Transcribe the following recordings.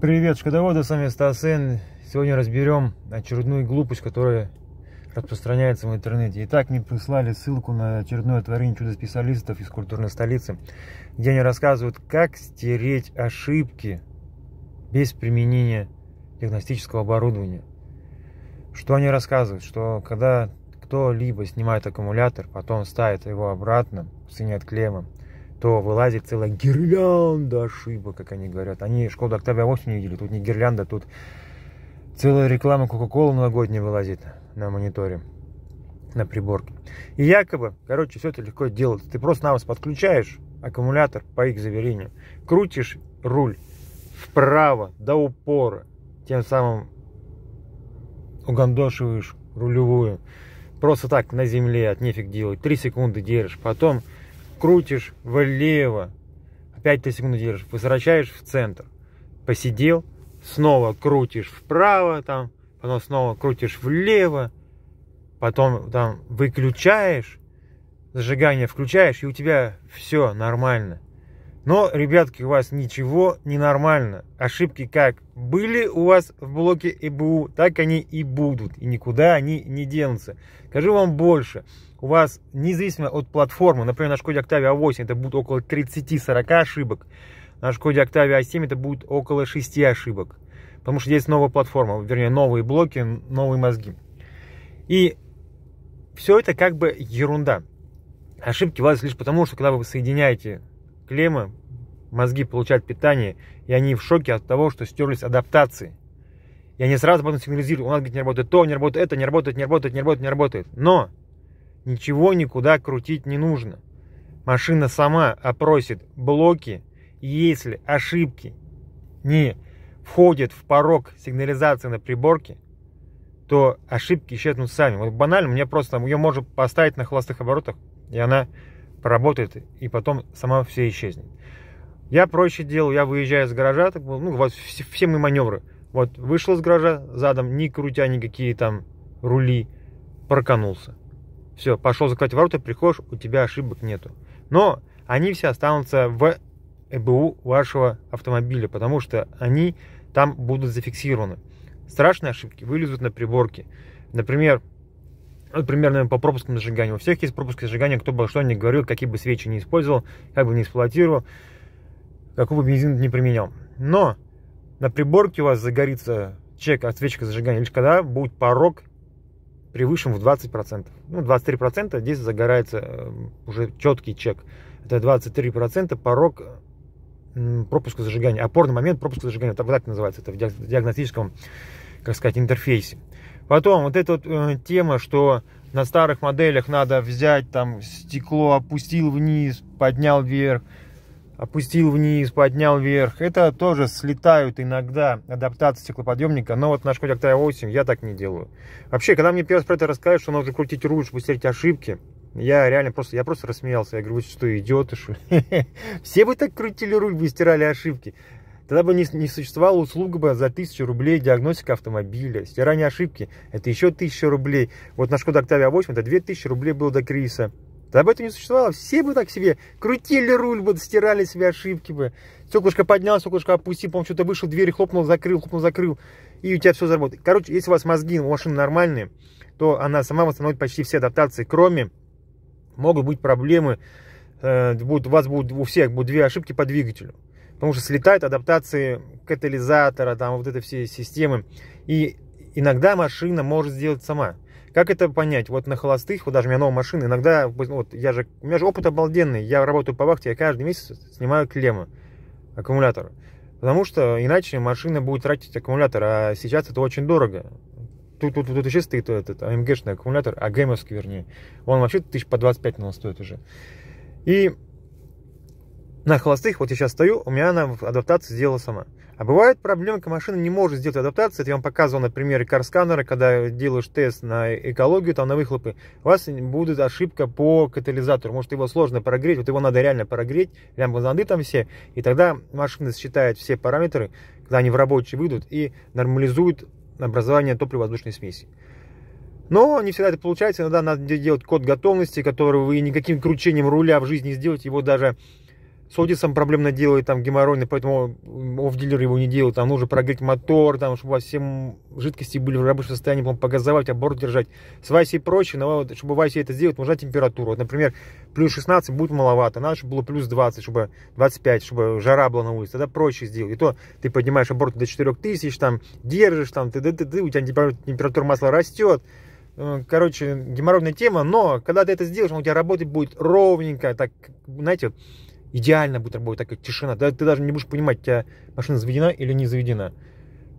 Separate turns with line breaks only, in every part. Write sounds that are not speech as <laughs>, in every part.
Привет, шкодоводы, с вами Стасен. Сегодня разберем очередную глупость, которая распространяется в интернете. Итак, мне прислали ссылку на очередное творение чудо-специалистов из культурной столицы, где они рассказывают, как стереть ошибки без применения диагностического оборудования. Что они рассказывают? Что когда кто-либо снимает аккумулятор, потом ставит его обратно в цене от клемма, то вылазит целая гирлянда ошибок, как они говорят. Они «Школу октября 8» не видели, тут не гирлянда, тут целая реклама Кока-Колы новогодняя вылазит на мониторе, на приборке. И якобы, короче, все это легко делать. Ты просто-напросто подключаешь аккумулятор, по их заверению, крутишь руль вправо до упора, тем самым угандошиваешь рулевую. Просто так на земле от нефиг делать. Три секунды держишь, потом крутишь влево, опять ты секунду держишь, возвращаешь в центр, посидел, снова крутишь вправо, там, потом снова крутишь влево, потом там выключаешь, зажигание включаешь, и у тебя все нормально. Но, ребятки, у вас ничего не нормально. Ошибки как были у вас в блоке ЭБУ, так они и будут. И никуда они не денутся. Скажу вам больше. У вас, независимо от платформы, например, на Шкоде Octavia 8 это будет около 30-40 ошибок. На Шкоде Octavia 7 это будет около 6 ошибок. Потому что есть новая платформа, вернее, новые блоки, новые мозги. И все это как бы ерунда. Ошибки у вас лишь потому, что когда вы соединяете клеммы, мозги получают питание, и они в шоке от того, что стерлись адаптации. И они сразу потом сигнализируют, у нас, говорит, не работает то, не работает это, не работает, не работает, не работает, не работает. Но ничего никуда крутить не нужно. Машина сама опросит блоки, если ошибки не входят в порог сигнализации на приборке, то ошибки исчезнут сами. Вот банально, мне просто там ее можно поставить на холостых оборотах, и она поработает, и потом сама все исчезнет. Я проще делал, я выезжаю из гаража, так, ну, ну, вот все, все мои маневры. Вот вышел из гаража задом, не крутя никакие там рули, проканулся. Все, пошел закрывать ворота, приходишь, у тебя ошибок нету. Но они все останутся в ЭБУ вашего автомобиля, потому что они там будут зафиксированы. Страшные ошибки вылезут на приборке. Например, вот примерно по пропускам зажигания. У всех есть пропуски зажигания, кто бы что ни говорил, какие бы свечи не использовал, как бы не эксплуатировал, какого бы бензина не применял. Но на приборке у вас загорится чек от свечки зажигания лишь когда будет порог превышен в 20%. Ну, 23% здесь загорается э, уже четкий чек. Это 23% порог пропуска зажигания, опорный момент пропуска зажигания, это вот так называется, это в диагностическом, как сказать, интерфейсе. Потом вот эта вот, э, тема, что на старых моделях надо взять там стекло, опустил вниз, поднял вверх, опустил вниз, поднял вверх. Это тоже слетают иногда адаптация стеклоподъемника, но вот на Шкоде Октавия 8 я так не делаю. Вообще, когда мне первый раз про это рассказывают, что нужно крутить руль, чтобы стереть ошибки, я реально просто, я просто рассмеялся. Я говорю, вы что, идиоты, что ли? <laughs> Все бы так крутили руль, вы стирали ошибки. Тогда бы не, не существовала услуга бы за 1000 рублей диагностика автомобиля, стирание ошибки, это еще 1000 рублей. Вот на Шкода Октавия 8 это 2000 рублей было до кризиса. Тогда бы этом не существовало. Все бы так себе крутили руль, бы стирали себе ошибки бы. Стеклышко поднял, стеклышко опустил, по-моему, что-то вышел, дверь хлопнул, закрыл, хлопнул, закрыл. И у тебя все заработает. Короче, если у вас мозги у машины нормальные, то она сама восстановит почти все адаптации, кроме могут быть проблемы, э, будут, у вас будут, у всех будут две ошибки по двигателю. Потому что слетают адаптации катализатора, там вот это все системы. И иногда машина может сделать сама. Как это понять? Вот на холостых, вот даже у меня новая машина, иногда, вот я же, у меня же опыт обалденный, я работаю по вахте, я каждый месяц снимаю клеммы, аккумуляторы. Потому что иначе машина будет тратить аккумулятор, а сейчас это очень дорого. Тут, тут, тут еще стоит этот AMG-шный аккумулятор, а вернее. Он вообще тысяч по 25 он стоит уже. И на холостых, вот я сейчас стою, у меня она адаптацию сделала сама. А бывает проблемка, машина не может сделать адаптацию. Это я вам показывал на примере карсканера, когда делаешь тест на экологию, там на выхлопы. У вас будет ошибка по катализатору. Может его сложно прогреть, вот его надо реально прогреть, лямбданды там все. И тогда машина считает все параметры, когда они в рабочие выйдут, и нормализует образование топливо-воздушной смеси. Но не всегда это получается, иногда надо делать код готовности, который вы никаким кручением руля в жизни не сделаете, его даже с Одисом проблемно делает, там геморройный, поэтому оф-дилер его не делает. Там нужно прогреть мотор, там, чтобы во всем жидкости были в рабочем состоянии, потом погазовать, оборот держать. С вайсей проще, но вот, чтобы вайсей это сделать, нужна температура. Вот, например, плюс 16 будет маловато, надо, чтобы было плюс 20, чтобы 25, чтобы жара была на улице, тогда проще сделать. И то ты поднимаешь аборт до 4000, там, держишь, там, ты, ты, ты, ты у тебя температура масла растет, э, короче, геморройная тема, но когда ты это сделаешь, у тебя работать будет ровненько, так, знаете, идеально будет работать такая тишина. Да, ты даже не будешь понимать, у тебя машина заведена или не заведена.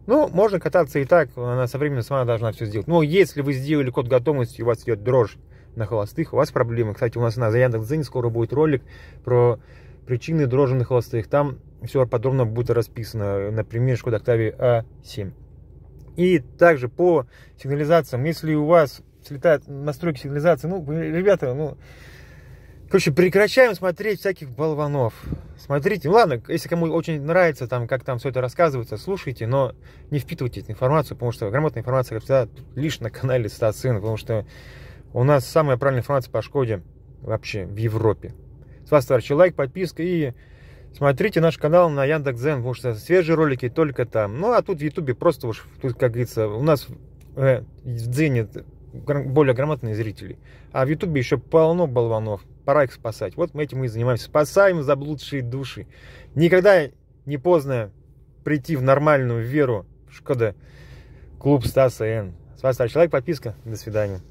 Ну, можно кататься и так, она со временем сама должна все сделать. Но если вы сделали код готовности, у вас идет дрожь на холостых, у вас проблемы. Кстати, у нас на Яндекс.Дзене скоро будет ролик про причины дрожи на холостых. Там все подробно будет расписано например Шкода Октавии А7. И также по сигнализациям, если у вас слетают настройки сигнализации, ну, ребята, ну, Короче, прекращаем смотреть всяких болванов. Смотрите, ну ладно, если кому очень нравится, там, как там все это рассказывается, слушайте, но не впитывайте эту информацию, потому что грамотная информация, как всегда, лишь на канале Стацин, потому что у нас самая правильная информация по Шкоде вообще в Европе. С вас, товарищи, лайк, подписка и смотрите наш канал на Яндекс.Зен, потому что свежие ролики только там. Ну, а тут в Ютубе просто уж, тут, как говорится, у нас э, в Дзене более грамотные зрители, а в Ютубе еще полно болванов пора их спасать. Вот мы этим мы и занимаемся. Спасаем заблудшие души. Никогда не поздно прийти в нормальную веру. Шкода. Клуб Стаса Н. С вас Человек, подписка. До свидания.